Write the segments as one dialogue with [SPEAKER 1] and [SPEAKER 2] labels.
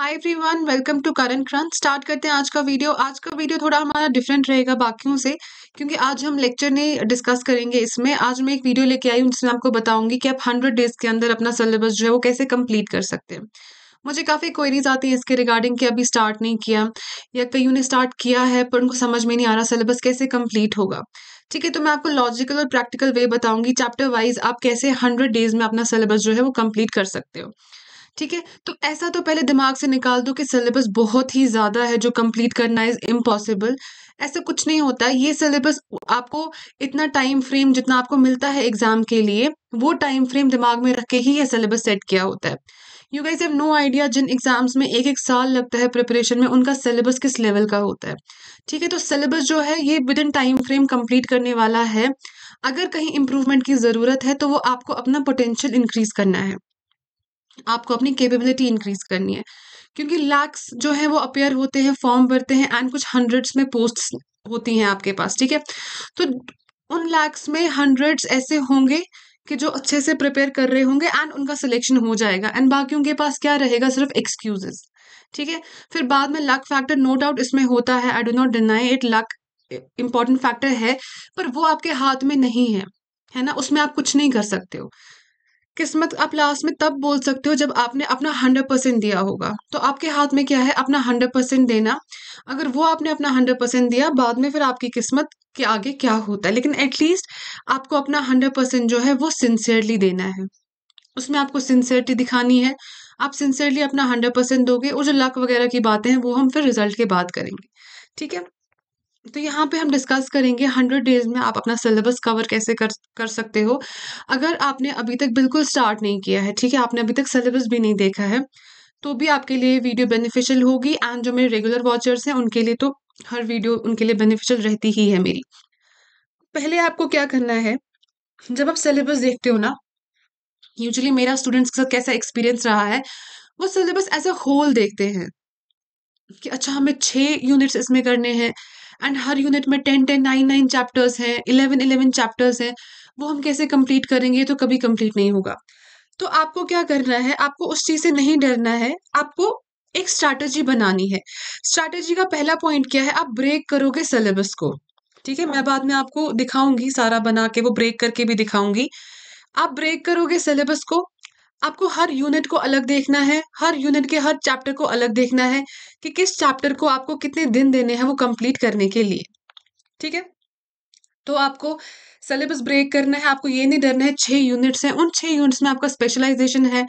[SPEAKER 1] Hi everyone welcome to current क्रांत start करते हैं आज का वीडियो आज का वीडियो थोड़ा हमारा डिफरेंट रहेगा बाकियों से क्योंकि आज हम लेक्चर नहीं डिस्कस करेंगे इसमें आज मैं एक वीडियो लेके आई हूँ जिसमें आपको बताऊंगी कि आप हंड्रेड डेज के अंदर अपना सिलेबस जो है वो कैसे कंप्लीट कर सकते हैं मुझे काफ़ी क्वेरीज आती है इसके रिगार्डिंग कि अभी स्टार्ट नहीं किया या कईयों ने स्टार्ट किया है पर उनको समझ में नहीं आ रहा सिलेबस कैसे कम्प्लीट होगा ठीक है तो मैं आपको लॉजिकल और प्रैक्टिकल वे बताऊंगी चैप्टर वाइज आप कैसे हंड्रेड डेज में अपना सिलेबस जो है वो कम्प्लीट कर सकते हो ठीक है तो ऐसा तो पहले दिमाग से निकाल दो कि सिलेबस बहुत ही ज़्यादा है जो कंप्लीट करना इज़ इम्पॉसिबल ऐसा कुछ नहीं होता ये सिलेबस आपको इतना टाइम फ्रेम जितना आपको मिलता है एग्ज़ाम के लिए वो टाइम फ्रेम दिमाग में रख के ही ये सिलेबस सेट किया होता है you guys have no idea जिन एग्जाम्स में एक एक साल लगता है प्रिपरेशन में उनका सिलेबस किस लेवल का होता है ठीक है तो सिलेबस जो है ये within time frame complete करने वाला है अगर कहीं इंप्रूवमेंट की ज़रूरत है तो वो आपको अपना पोटेंशियल इंक्रीज करना है आपको अपनी कैपेबिलिटी इंक्रीज करनी है क्योंकि लैक्स जो है वो अपेयर होते हैं फॉर्म भरते हैं एंड कुछ हंड्रेड्स में पोस्ट होती हैं आपके पास ठीक है तो उन लैक्स में हंड्रेड्स ऐसे होंगे कि जो अच्छे से प्रिपेयर कर रहे होंगे एंड उनका सिलेक्शन हो जाएगा एंड बाकियों के पास क्या रहेगा सिर्फ एक्सक्यूजेस ठीक है फिर बाद में लक फैक्टर नो डाउट इसमें होता है I do not deny it luck important factor है पर वो आपके हाथ में नहीं है है ना उसमें आप कुछ नहीं कर सकते हो किस्मत आप लास्ट में तब बोल सकते हो जब आपने अपना हंड्रेड परसेंट दिया होगा तो आपके हाथ में क्या है अपना हंड्रेड परसेंट देना अगर वो आपने अपना हंड्रेड परसेंट दिया बाद में फिर आपकी किस्मत के आगे क्या होता है लेकिन एटलीस्ट आपको अपना हंड्रेड परसेंट जो है वो सिंसियरली देना है उसमें आपको सिंसियरिटी दिखानी है आप सिंसियरली अपना हंड्रेड परसेंट दोगे और जो लक वगैरह की बातें हैं वो हम फिर रिजल्ट के बाद करेंगे ठीक है तो यहाँ पे हम डिस्कस करेंगे हंड्रेड डेज में आप अपना सिलेबस कवर कैसे कर कर सकते हो अगर आपने अभी तक बिल्कुल स्टार्ट नहीं किया है ठीक है आपने अभी तक सिलेबस भी नहीं देखा है तो भी आपके लिए वीडियो बेनिफिशियल होगी एंड जो मेरे रेगुलर वॉचर्स हैं उनके लिए तो हर वीडियो उनके लिए बेनिफिशियल रहती ही है मेरी पहले आपको क्या करना है जब आप सिलेबस देखते हो ना यूजली मेरा स्टूडेंट्स के साथ कैसा एक्सपीरियंस रहा है वो सिलेबस एज अ होल देखते हैं कि अच्छा हमें छः यूनिट्स इसमें करने हैं एंड हर यूनिट में ten ten nine nine chapters हैं इलेवन इलेवन चैप्टर्स हैं वो हम कैसे कंप्लीट करेंगे तो कभी कंप्लीट नहीं होगा तो आपको क्या करना है आपको उस चीज़ से नहीं डरना है आपको एक स्ट्रैटेजी बनानी है स्ट्रैटेजी का पहला पॉइंट क्या है आप ब्रेक करोगे सिलेबस को ठीक है मैं बाद में आपको दिखाऊंगी सारा बना के वो ब्रेक करके भी दिखाऊंगी आप ब्रेक करोगे सिलेबस को आपको हर यूनिट को अलग देखना है हर यूनिट के हर चैप्टर को अलग देखना है कि किस चैप्टर को आपको कितने दिन देने हैं वो कंप्लीट करने के लिए ठीक है तो आपको सिलेबस ब्रेक करना है आपको ये नहीं डरना है छह यूनिट्स हैं उन छह यूनिट्स में आपका स्पेशलाइजेशन है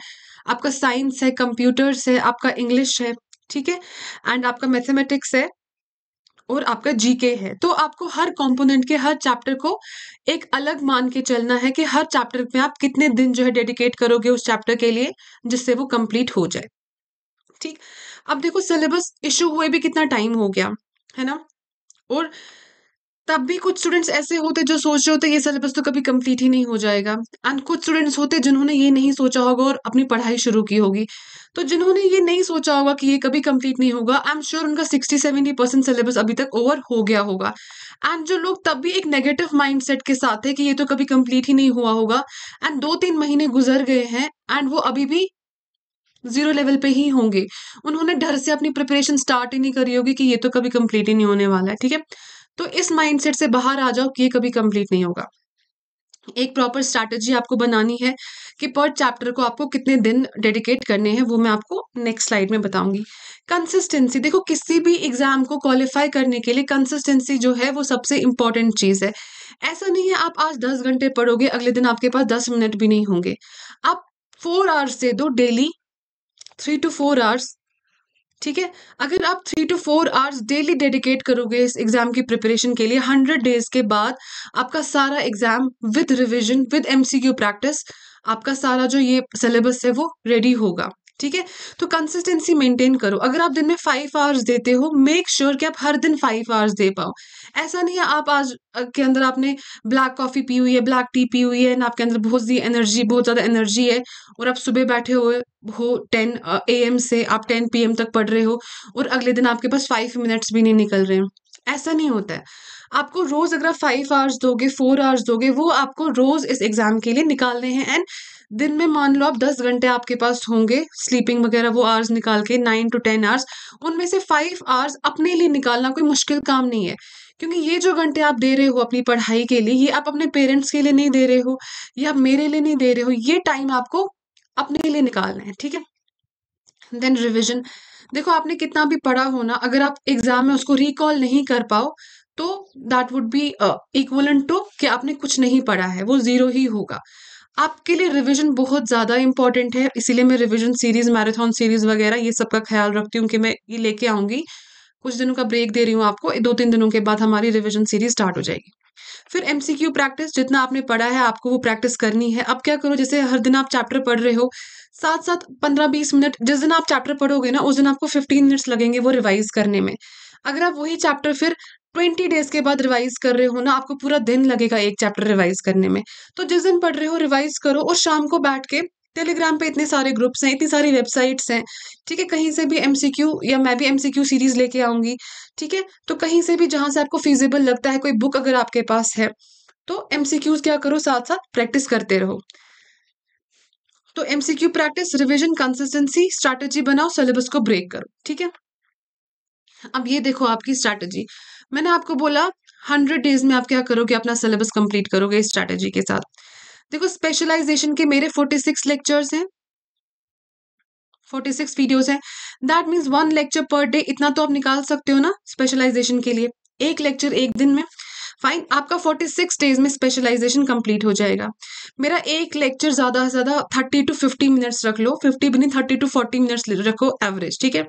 [SPEAKER 1] आपका साइंस है कंप्यूटर्स है आपका इंग्लिश है ठीक है एंड आपका मैथमेटिक्स है और आपका जीके है तो आपको हर कंपोनेंट के हर चैप्टर को एक अलग मान के चलना है कि हर चैप्टर में आप कितने दिन जो है डेडिकेट करोगे उस चैप्टर के लिए जिससे वो कंप्लीट हो जाए ठीक अब देखो सिलेबस इशू हुए भी कितना टाइम हो गया है ना और तब भी कुछ स्टूडेंट्स ऐसे होते जो सोच रहे होते ये सिलेबस तो कभी कंप्लीट ही नहीं हो जाएगा एंड कुछ स्टूडेंट्स होते जिन्होंने ये नहीं सोचा होगा और अपनी पढ़ाई शुरू की होगी तो जिन्होंने ये नहीं सोचा होगा कि ये कभी कंप्लीट नहीं होगा आई एम श्योर उनका सिक्सटी सेवेंटी परसेंट सिलेबस अभी तक ओवर हो गया होगा एंड जो लोग तब भी एक नेगेटिव माइंड के साथ है कि ये तो कभी कंप्लीट ही नहीं हुआ होगा एंड दो तीन महीने गुजर गए हैं एंड वो अभी भी जीरो लेवल पे ही होंगे उन्होंने डर से अपनी प्रिपरेशन स्टार्ट ही नहीं करी होगी कि ये तो कभी कंप्लीट ही नहीं होने वाला है ठीक है तो इस माइंडसेट से बाहर आ जाओ कि ये कभी कंप्लीट नहीं होगा एक प्रॉपर स्ट्रैटेजी आपको बनानी है कि पर चैप्टर को आपको कितने दिन डेडिकेट करने हैं वो मैं आपको नेक्स्ट स्लाइड में बताऊंगी कंसिस्टेंसी देखो किसी भी एग्जाम को क्वालिफाई करने के लिए कंसिस्टेंसी जो है वो सबसे इंपॉर्टेंट चीज़ है ऐसा नहीं है आप आज दस घंटे पढ़ोगे अगले दिन आपके पास दस मिनट भी नहीं होंगे आप फोर आवर्स दे दो daily three to four hours ठीक है अगर आप three to four hours daily dedicate करोगे इस एग्ज़ाम की प्रिपरेशन के लिए हंड्रेड डेज के बाद आपका सारा exam with revision with M practice आपका सारा जो ये सिलेबस है वो रेडी होगा ठीक है तो कंसिस्टेंसी मेंटेन करो अगर आप दिन में फाइव आवर्स देते हो मेक श्योर sure कि आप हर दिन फाइव आवर्स दे पाओ ऐसा नहीं है आप आज के अंदर आपने ब्लैक कॉफ़ी पी हुई है ब्लैक टी पी हुई है ना आपके अंदर बहुत सी एनर्जी बहुत ज़्यादा एनर्जी है और आप सुबह बैठे हुए हो टेन ए एम से आप टेन पी एम तक पढ़ रहे हो और अगले दिन आपके पास फाइव मिनट्स भी नहीं निकल रहे हैं ऐसा नहीं होता है आपको रोज़ अगर आप फाइव आवर्स दोगे फोर आवर्स दोगे वो आपको रोज़ इस एग्ज़ाम के लिए निकालने हैं एंड दिन में मान लो आप दस घंटे आपके पास होंगे स्लीपिंग वगैरह वो आवर्स निकाल के नाइन टू टेन आवर्स उनमें से फाइव आवर्स अपने लिए निकालना कोई मुश्किल काम नहीं है क्योंकि ये जो घंटे आप दे रहे हो अपनी पढ़ाई के लिए ये आप अपने पेरेंट्स के लिए नहीं दे रहे हो ये आप मेरे लिए नहीं दे रहे हो ये टाइम आपको अपने लिए निकालना है ठीक है देन रिविजन देखो आपने कितना भी पढ़ा हो ना अगर आप एग्जाम में उसको रिकॉल नहीं कर पाओ तो that would be equivalent to कि आपने कुछ नहीं पढ़ा है वो जीरो ही होगा आपके लिए रिवीजन बहुत ज़्यादा इंपॉर्टेंट है इसीलिए मैं रिवीजन सीरीज मैराथन सीरीज वगैरह ये सब का ख्याल रखती हूँ कि मैं ये लेके आऊँगी कुछ दिनों का ब्रेक दे रही हूँ आपको दो तीन दिनों के बाद हमारी रिवीजन सीरीज स्टार्ट हो जाएगी फिर एमसीक्यू प्रैक्टिस जितना आपने पढ़ा है आपको वो प्रैक्टिस करनी है अब क्या करो जैसे हर दिन आप चैप्टर पढ़ रहे हो साथ साथ पंद्रह बीस मिनट जिस दिन आप चैप्टर पढ़ोगे ना उस दिन आपको फिफ्टीन मिनट्स लगेंगे वो रिवाइज करने में अगर आप वही चैप्टर फिर ट्वेंटी डेज के बाद रिवाइज कर रहे हो ना आपको पूरा दिन लगेगा एक चैप्टर रिवाइज करने में तो जिस दिन पढ़ रहे हो रिवाइज करो और शाम को बैठ के टेलीग्राम पे इतने सारे ग्रुप्स हैं इतनी सारी वेबसाइट्स हैं ठीक है कहीं से भी एमसीक्यू या मैं भी एमसीक्यू सीरीज़ लेके आऊंगी ठीक है तो कहीं से भी जहां से आपको फिजिबल लगता है कोई बुक अगर आपके पास है तो एमसीक्यूज़ क्या करो साथ साथ प्रैक्टिस करते रहो तो MCQ practice revision consistency strategy बनाओ सिलेबस को ब्रेक करो ठीक है अब ये देखो आपकी स्ट्रैटेजी मैंने आपको बोला हंड्रेड डेज में आप क्या करोगे अपना सिलेबस कंप्लीट करोगे इस स्ट्रैटेजी के साथ देखो स्पेशलाइजेशन के मेरे फोर्टी सिक्स लेक्चर्स हैं फोर्टी सिक्स वीडियोज हैं that means one lecture per day इतना तो आप निकाल सकते हो ना स्पेशलाइजेशन के लिए एक लेक्चर एक दिन में फाइन आपका फोर्टी सिक्स डेज में स्पेशलाइजेशन कंप्लीट हो जाएगा मेरा एक लेक्चर ज़्यादा से ज़्यादा थर्टी टू फिफ्टी मिनट्स रख लो फिफ्टी भी नहीं थर्टी टू फोर्टी मिनट्स रखो एवरेज ठीक है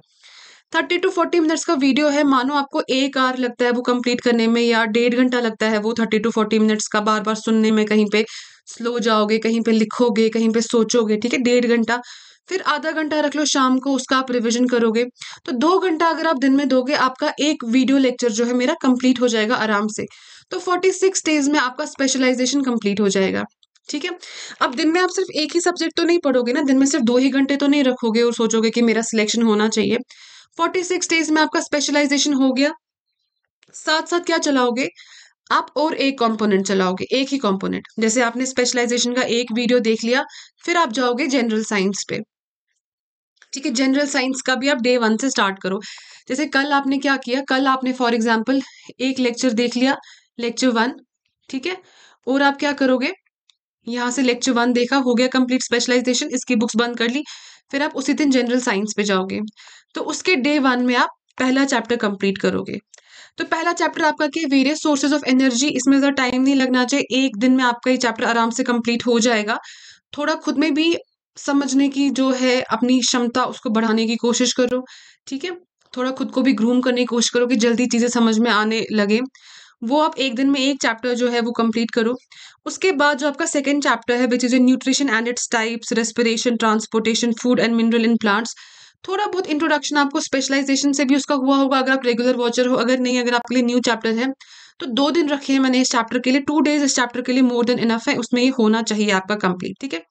[SPEAKER 1] थर्टी टू फोर्टी मिनट्स का वीडियो है मानो आपको एक आर लगता है वो कंप्लीट करने में या डेढ़ घंटा लगता है वो थर्टी टू फोर्टी मिनट्स का बार बार सुनने में कहीं पे स्लो जाओगे कहीं पे लिखोगे कहीं पे सोचोगे ठीक है डेढ़ घंटा फिर आधा घंटा रख लो शाम को उसका आप रिविजन करोगे तो दो घंटा अगर आप दिन में दोगे आपका एक वीडियो लेक्चर जो है मेरा कंप्लीट हो जाएगा आराम से तो फोर्टी सिक्स डेज में आपका स्पेशलाइजेशन कंप्लीट हो जाएगा ठीक है अब दिन में आप सिर्फ एक ही सब्जेक्ट तो नहीं पढ़ोगे ना दिन में सिर्फ दो ही घंटे तो नहीं रखोगे और सोचोगे कि मेरा सिलेक्शन होना चाहिए फोर्टी सिक्स डेज में आपका स्पेशलाइजेशन हो गया साथ साथ क्या चलाओगे आप और एक कंपोनेंट चलाओगे एक ही कंपोनेंट जैसे आपने स्पेशलाइजेशन का एक वीडियो देख लिया फिर आप जाओगे जनरल साइंस पे ठीक है जनरल साइंस का भी आप डे वन से स्टार्ट करो जैसे कल आपने क्या किया कल आपने फॉर एग्जाम्पल एक लेक्चर देख लिया लेक्चर वन ठीक है और आप क्या करोगे यहाँ से लेक्चर वन देखा हो गया कंप्लीट स्पेशलाइजेशन इसकी बुक्स बंद कर ली फिर आप उसी दिन जनरल साइंस पे जाओगे तो उसके डे वन में आप पहला चैप्टर कंप्लीट करोगे तो पहला चैप्टर आपका क्या वेरियस सोर्सेज ऑफ एनर्जी इसमें ज़्यादा टाइम नहीं लगना चाहिए एक दिन में आपका ये चैप्टर आराम से कंप्लीट हो जाएगा थोड़ा खुद में भी समझने की जो है अपनी क्षमता उसको बढ़ाने की कोशिश करो ठीक है थोड़ा खुद को भी ग्रूम करने की कोशिश करो कि जल्दी चीज़ें समझ में आने लगे वो आप एक दिन में एक चैप्टर जो है वो कंप्लीट करो उसके बाद जो आपका सेकेंड चैप्टर है which is a nutrition and its types respiration transportation food and mineral in plants थोड़ा बहुत इंट्रोडक्शन आपको स्पेशलाइजेशन से भी उसका हुआ होगा अगर आप रेगुलर वॉचर हो अगर नहीं अगर आपके लिए न्यू चैप्टर है तो दो दिन रखे हैं मैंने इस चैप्टर के लिए टू डेज इस चैप्टर के लिए मोर देन इनफ है उसमें ये होना चाहिए आपका कंप्लीट ठीक है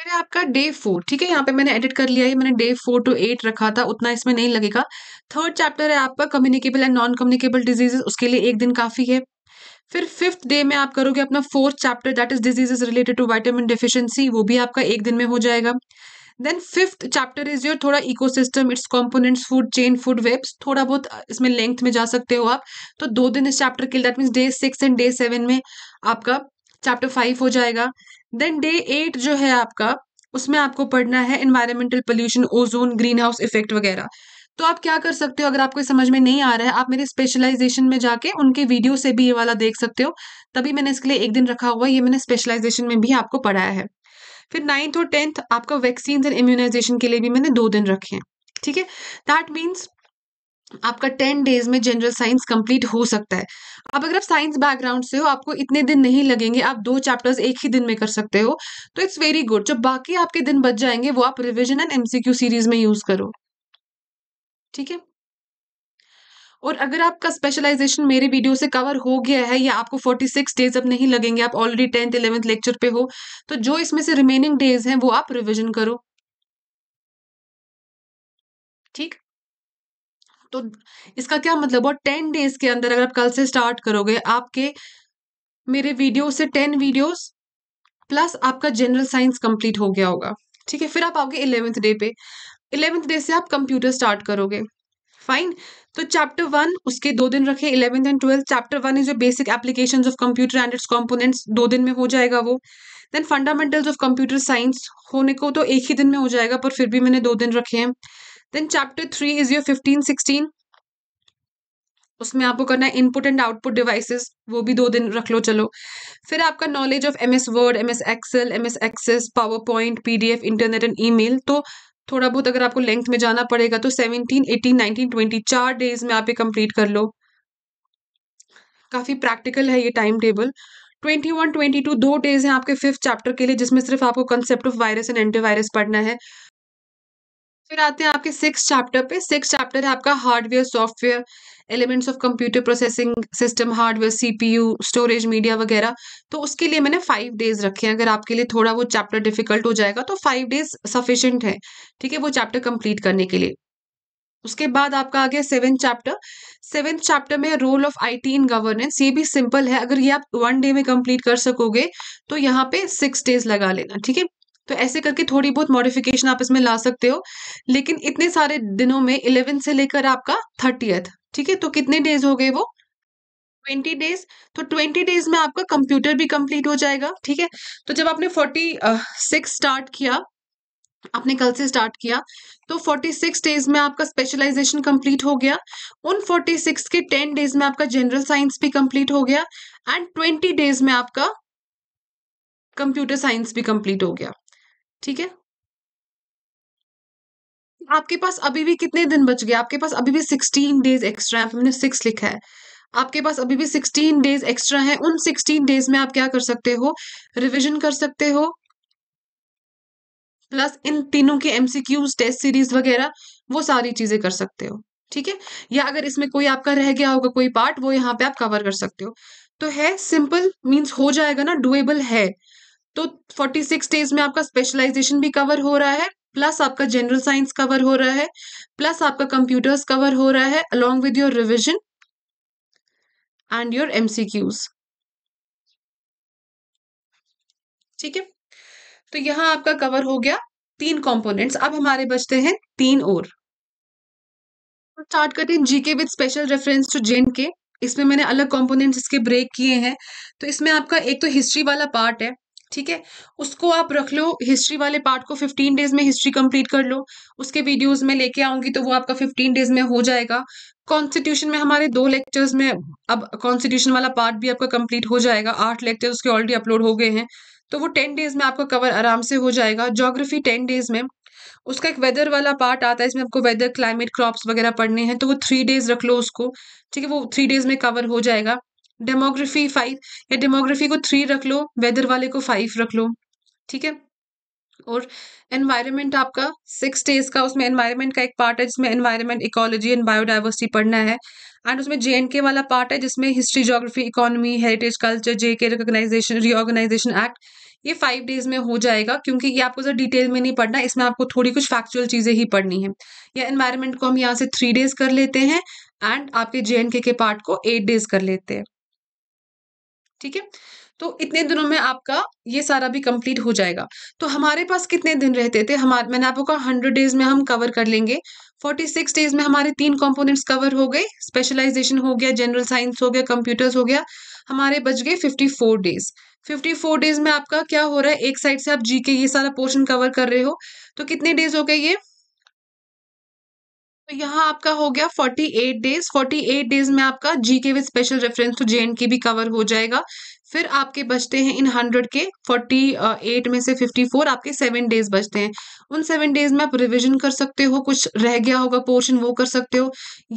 [SPEAKER 1] फिर आपका डे फोर ठीक है यहाँ पे मैंने एडिट कर लिया है मैंने डे फोर टू एट रखा था उतना इसमें नहीं लगेगा थर्ड चैप्टर है आपका communicable and non communicable diseases उसके लिए एक दिन काफ़ी है फिर फिफ्थ डे में आप करोगे अपना fourth chapter that is diseases related to vitamin deficiency वो भी आपका एक दिन में हो जाएगा then fifth chapter is your थोड़ा ecosystem its components food chain food webs थोड़ा बहुत इसमें लेंथ में जा सकते हो आप तो दो दिन इस चैप्टर के that means day six and day seven में आपका चैप्टर फाइव हो जाएगा देन डे एट जो है आपका उसमें आपको पढ़ना है environmental pollution ozone greenhouse effect वगैरह तो आप क्या कर सकते हो अगर आपको समझ में नहीं आ रहा है आप मेरे स्पेशलाइजेशन में जाके उनके वीडियो से भी ये वाला देख सकते हो तभी मैंने इसके लिए एक दिन रखा हुआ है ये मैंने स्पेशलाइजेशन में भी आपको पढ़ाया है फिर नाइन्थ और टेंथ आपका वैक्सीन एंड इम्यूनाइजेशन के लिए भी मैंने दो दिन रखे हैं ठीक है दैट मीन्स आपका टेन डेज में जनरल साइंस कंप्लीट हो सकता है अब अगर आप साइंस बैकग्राउंड से हो आपको इतने दिन नहीं लगेंगे आप दो चैप्टर्स एक ही दिन में कर सकते हो तो इट्स वेरी गुड जो बाकी आपके दिन बच जाएंगे वो आप रिविजन एंड एमसीक्यू सीरीज में यूज करो ठीक है और अगर आपका स्पेशलाइजेशन मेरे वीडियो से कवर हो गया है या आपको 46 डेज अब नहीं लगेंगे आप ऑलरेडी टेंथ इलेवेंथ लेक्चर पे हो तो जो इसमें से रिमेनिंग डेज हैं वो आप रिविजन करो ठीक तो इसका क्या मतलब और टेन डेज के अंदर अगर आप कल से स्टार्ट करोगे आपके मेरे वीडियो से टेन वीडियोस प्लस आपका जनरल साइंस कंप्लीट हो गया होगा ठीक है फिर आप आओगे इलेवेंथ डे पे इलेवेंथ डे से आप कंप्यूटर स्टार्ट करोगे फाइन तो चैप्टर वन उसके दो दिन रखे eleventh and twelfth chapter one is basic application of computer and its components दो दिन में हो जाएगा वो then fundamentals of computer science होने को तो एक ही दिन में हो जाएगा पर फिर भी मैंने दो दिन रखे हैं then chapter three is your fifteen sixteen उसमें आपको करना है इनपुट एंड आउटपुट डिवाइसेस वो भी दो दिन रख लो चलो फिर आपका knowledge of M S Word M S Excel M S Access PowerPoint P D F internet and email तो थोड़ा बहुत अगर आपको लेंथ में जाना पड़ेगा तो सेवनटीन एटीन नाइनटीन ट्वेंटी चार डेज में आप ये कंप्लीट कर लो काफ़ी प्रैक्टिकल है ये time table twenty one twenty two दो डेज हैं आपके फिफ्थ चैप्टर के लिए जिसमें सिर्फ आपको concept of virus and antivirus पढ़ना है फिर आते हैं आपके सिक्स चैप्टर पे सिक्स चैप्टर है आपका hardware software elements of computer processing system hardware CPU storage media वगैरह तो उसके लिए मैंने फाइव डेज रखे हैं अगर आपके लिए थोड़ा वो चैप्टर डिफिकल्ट हो जाएगा तो फाइव डेज सफिशेंट है ठीक है वो चैप्टर कंप्लीट करने के लिए उसके बाद आपका आ गया सेवेंथ चैप्टर सेवेंथ चैप्टर में role of IT in governance ये भी सिंपल है अगर ये आप वन डे में कंप्लीट कर सकोगे तो यहाँ पे सिक्स डेज लगा लेना ठीक है तो ऐसे करके थोड़ी बहुत मॉडिफिकेशन आप इसमें ला सकते हो लेकिन इतने सारे दिनों में इलेवेंथ से लेकर आपका थर्टीएथ ठीक है तो कितने डेज हो गए वो ट्वेंटी डेज तो ट्वेंटी डेज में आपका कंप्यूटर भी कंप्लीट हो जाएगा ठीक है तो जब आपने फोर्टी सिक्स स्टार्ट किया आपने कल से स्टार्ट किया तो 46 डेज में आपका स्पेशलाइजेशन कंप्लीट हो गया उन 46 के 10 डेज में आपका जनरल साइंस भी कंप्लीट हो गया एंड 20 डेज में आपका कंप्यूटर साइंस भी कंप्लीट हो गया ठीक है आपके पास अभी भी कितने दिन बच गए आपके पास अभी भी सिक्सटीन डेज एक्स्ट्रा है मैंने सिक्स लिखा है आपके पास अभी भी सिक्सटीन डेज एक्स्ट्रा है उन सिक्सटीन डेज में आप क्या कर सकते हो रिविजन कर सकते हो प्लस इन तीनों के एमसीक्यूज टेस्ट सीरीज वगैरह वो सारी चीजें कर सकते हो ठीक है या अगर इसमें कोई आपका रह गया होगा कोई पार्ट वो यहाँ पे आप कवर कर सकते हो तो है सिंपल मीन्स हो जाएगा ना डुएबल है तो 46 डेज में आपका स्पेशलाइजेशन भी कवर हो रहा है प्लस आपका जनरल साइंस कवर हो रहा है प्लस आपका कंप्यूटर्स कवर हो रहा है along with your revision and your MCQs ठीक है तो यहां आपका कवर हो गया तीन कंपोनेंट्स अब हमारे बचते हैं तीन और स्टार्ट तो करते हैं GK with special reference to J and K इसमें मैंने अलग कंपोनेंट्स इसके ब्रेक किए हैं तो इसमें आपका एक तो हिस्ट्री वाला पार्ट है ठीक है उसको आप रख लो हिस्ट्री वाले पार्ट को फिफ्टीन डेज में हिस्ट्री कंप्लीट कर लो उसके वीडियोस में लेके आऊंगी तो वो आपका फिफ्टीन डेज में हो जाएगा कॉन्स्टिट्यूशन में हमारे दो लेक्चर्स में अब कॉन्स्टिट्यूशन वाला पार्ट भी आपका कंप्लीट हो जाएगा आठ लेक्चर उसके ऑलरेडी अपलोड हो गए हैं तो वो टेन डेज में आपका कवर आराम से हो जाएगा जोग्राफी टेन डेज में उसका एक वेदर वाला पार्ट आता है इसमें आपको वेदर क्लाइमेट क्रॉप्स वगैरह पढ़ने हैं तो वो थ्री डेज रख लो उसको ठीक है वो थ्री डेज में कवर हो जाएगा डेमोग्राफी फाइव या डेमोग्राफी को थ्री रख लो वेदर वाले को फाइव रख लो ठीक है और एनवायरनमेंट आपका सिक्स डेज का उसमें एनवायरनमेंट का एक पार्ट है जिसमें एनवायरनमेंट इकोलॉजी एंड बायोडाइवर्सिटी पढ़ना है एंड उसमें जे एंड के वाला पार्ट है जिसमें history geography economy heritage culture J K recognization reorganisation act ये फाइव डेज में हो जाएगा क्योंकि ये आपको ज़रा डिटेल में नहीं पढ़ना इसमें आपको थोड़ी कुछ फैक्चुअल चीज़ें ही पढ़नी है या एनवायरमेंट को हम यहाँ से थ्री डेज कर लेते हैं एंड आपके जे एंड के पार्ट को एट डेज कर लेते हैं ठीक है तो इतने दिनों में आपका ये सारा भी कंप्लीट हो जाएगा तो हमारे पास कितने दिन रहते थे हमारे मैंने आपको कहा हंड्रेड डेज में हम कवर कर लेंगे फोर्टी सिक्स डेज में हमारे तीन कंपोनेंट्स कवर हो गए स्पेशलाइजेशन हो गया जनरल साइंस हो गया कंप्यूटर्स हो गया हमारे बच गए fifty four days fifty four days में आपका क्या हो रहा है एक साइड से आप जी के ये सारा पोर्शन कवर कर रहे हो तो कितने डेज हो गए ये तो यहाँ आपका हो गया 48 डेज 48 डेज में आपका GK with special reference to and की भी कवर हो जाएगा फिर आपके बचते हैं इन हंड्रेड के फोर्टी एट में से फिफ्टी फोर आपके सेवन डेज बचते हैं उन सेवन डेज में आप रिविजन कर सकते हो कुछ रह गया होगा पोर्शन वो कर सकते हो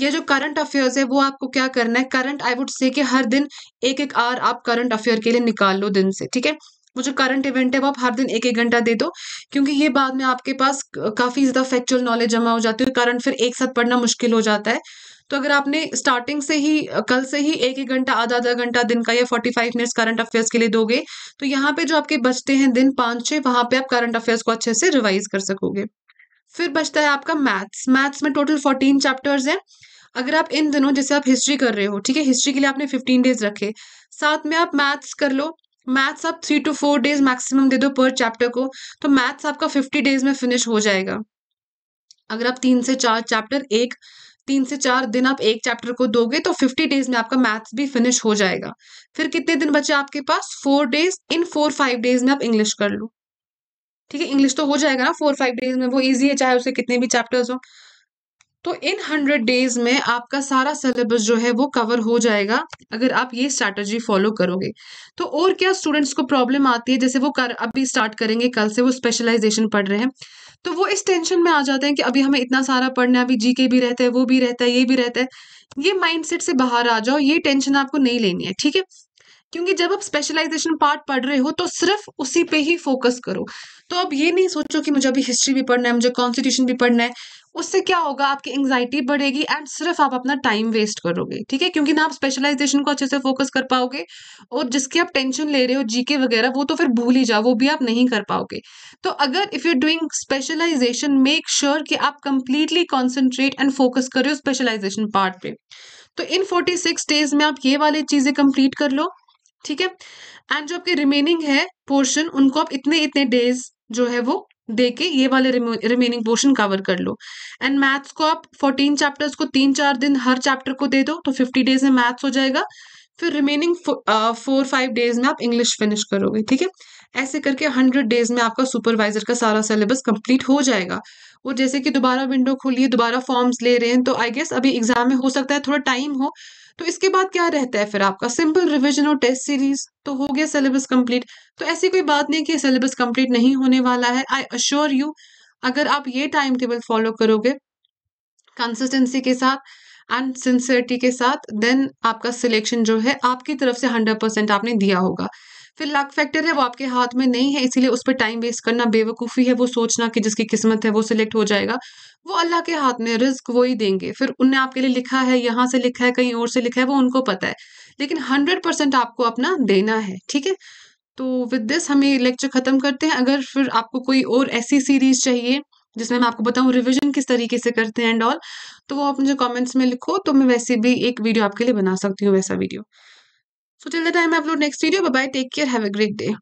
[SPEAKER 1] ये जो करंट अफेयर्स है वो आपको क्या करना है करंट आई वुड से कि हर दिन एक एक आर आप करंट अफेयर के लिए निकाल लो दिन से ठीक है वो जो करंट इवेंट है वो आप हर दिन एक एक घंटा दे दो क्योंकि ये बाद में आपके पास काफ़ी ज़्यादा फैक्चुअल नॉलेज जमा हो जाती है करंट फिर एक साथ पढ़ना मुश्किल हो जाता है तो अगर आपने स्टार्टिंग से ही कल से ही एक एक घंटा आधा आधा घंटा दिन का या forty five minutes current affairs के लिए दोगे तो यहाँ पे जो आपके बचते हैं दिन पाँच छः वहाँ पे आप करंट अफेयर्स को अच्छे से रिवाइज कर सकोगे फिर बचता है आपका मैथ्स मैथ्स में टोटल फोर्टीन चैप्टर्स हैं अगर आप इन दिनों जैसे आप हिस्ट्री कर रहे हो ठीक है हिस्ट्री के लिए आपने फिफ्टीन डेज रखे साथ में आप मैथ्स कर लो मैथ्स आप three to four days maximum दे दो पर चैप्टर को तो मैथ्स आपका फिफ्टी डेज में फिनिश हो जाएगा अगर आप तीन से चार चैप्टर एक तीन से चार दिन आप एक चैप्टर को दोगे तो फिफ्टी डेज में आपका मैथ्स भी फिनिश हो जाएगा फिर कितने दिन बचे आपके पास फोर डेज इन फोर फाइव डेज में आप इंग्लिश कर लो ठीक है इंग्लिश तो हो जाएगा ना फोर फाइव डेज में वो ईजी है चाहे उसे कितने भी चैप्टर्स हो तो इन हंड्रेड डेज में आपका सारा सिलेबस जो है वो कवर हो जाएगा अगर आप ये स्ट्रैटेजी फॉलो करोगे तो और क्या स्टूडेंट्स को प्रॉब्लम आती है जैसे वो कर अभी स्टार्ट करेंगे कल से वो स्पेशलाइजेशन पढ़ रहे हैं तो वो इस टेंशन में आ जाते हैं कि अभी हमें इतना सारा पढ़ना है अभी जी के भी रहता है वो भी रहता है ये भी रहता है ये माइंड से बाहर आ जाओ ये टेंशन आपको नहीं लेनी है ठीक है क्योंकि जब आप स्पेशलाइजेशन पार्ट पढ़ रहे हो तो सिर्फ उसी पे ही फोकस करो तो अब ये नहीं सोचो कि मुझे अभी हिस्ट्री भी पढ़ना है मुझे कॉन्स्टिट्यूशन भी पढ़ना है उससे क्या होगा आपकी एंग्जाइटी बढ़ेगी एंड सिर्फ आप अपना टाइम वेस्ट करोगे ठीक है क्योंकि ना आप स्पेशलाइजेशन को अच्छे से फोकस कर पाओगे और जिसकी आप टेंशन ले रहे हो जीके वगैरह वो तो फिर भूल ही जाओ वो भी आप नहीं कर पाओगे तो अगर if you doing specialization make sure कि आप कंप्लीटली कॉन्सेंट्रेट एंड फोकस करो स्पेशलाइजेशन पार्ट पे तो इन फोर्टी सिक्स डेज में आप ये वाले चीजें कंप्लीट कर लो ठीक है एंड जो आपके रिमेनिंग है पोर्शन उनको आप इतने इतने डेज जो है वो दे के ये वाले रिमेनिंग पोर्शन कवर कर लो एंड मैथ्स को आप फोर्टीन चैप्टर्स को तीन चार दिन हर चैप्टर को दे दो तो फिफ्टी डेज में मैथ्स हो जाएगा फिर रिमेनिंग फोर फाइव डेज में आप इंग्लिश फिनिश करोगे ठीक है ऐसे करके हंड्रेड डेज में आपका सुपरवाइजर का सारा सिलेबस कंप्लीट हो जाएगा और जैसे कि दोबारा विंडो खोलिए दोबारा फॉर्म्स ले रहे हैं तो आई गेस अभी एग्जाम में हो सकता है थोड़ा टाइम हो तो इसके बाद क्या रहता है फिर आपका सिंपल रिविजन और टेस्ट सीरीज तो हो गया सिलेबस कंप्लीट तो ऐसी कोई बात नहीं कि सिलेबस कंप्लीट नहीं होने वाला है आई अश्योर यू अगर आप ये टाइम टेबल फॉलो करोगे कंसिस्टेंसी के साथ एंड सिंसियरिटी के साथ देन आपका सिलेक्शन जो है आपकी तरफ से हंड्रेड परसेंट आपने दिया होगा फिर लक फैक्टर है वो आपके हाथ में नहीं है इसीलिए उस पर टाइम वेस्ट करना बेवकूफ़ी है वो सोचना कि जिसकी किस्मत है वो सिलेक्ट हो जाएगा वो अल्लाह के हाथ में रिस्क वो ही देंगे फिर उनने आपके लिए लिखा है यहाँ से लिखा है कहीं और से लिखा है वो उनको पता है लेकिन हंड्रेड परसेंट आपको अपना देना है ठीक है तो विद दिस हम ये लेक्चर ख़त्म करते हैं अगर फिर आपको कोई और ऐसी सीरीज चाहिए जिसमें मैं आपको बताऊँ रिविजन किस तरीके से करते हैं एंड ऑल तो वो आप मुझे कमेंट्स में लिखो तो मैं वैसे भी एक वीडियो आपके लिए बना सकती हूँ वैसा video So till the time I upload next video, bye bye, take care, have a great day.